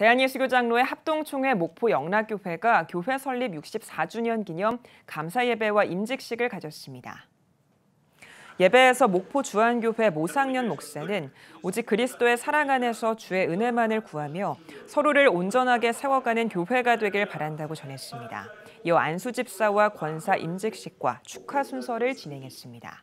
대한예수교장로의 합동총회 목포 영락교회가 교회 설립 64주년 기념 감사예배와 임직식을 가졌습니다. 예배에서 목포 주한교회 모상년 목사는 오직 그리스도의 사랑 안에서 주의 은혜만을 구하며 서로를 온전하게 세워가는 교회가 되길 바란다고 전했습니다. 이어 안수 집사와 권사 임직식과 축하 순서를 진행했습니다.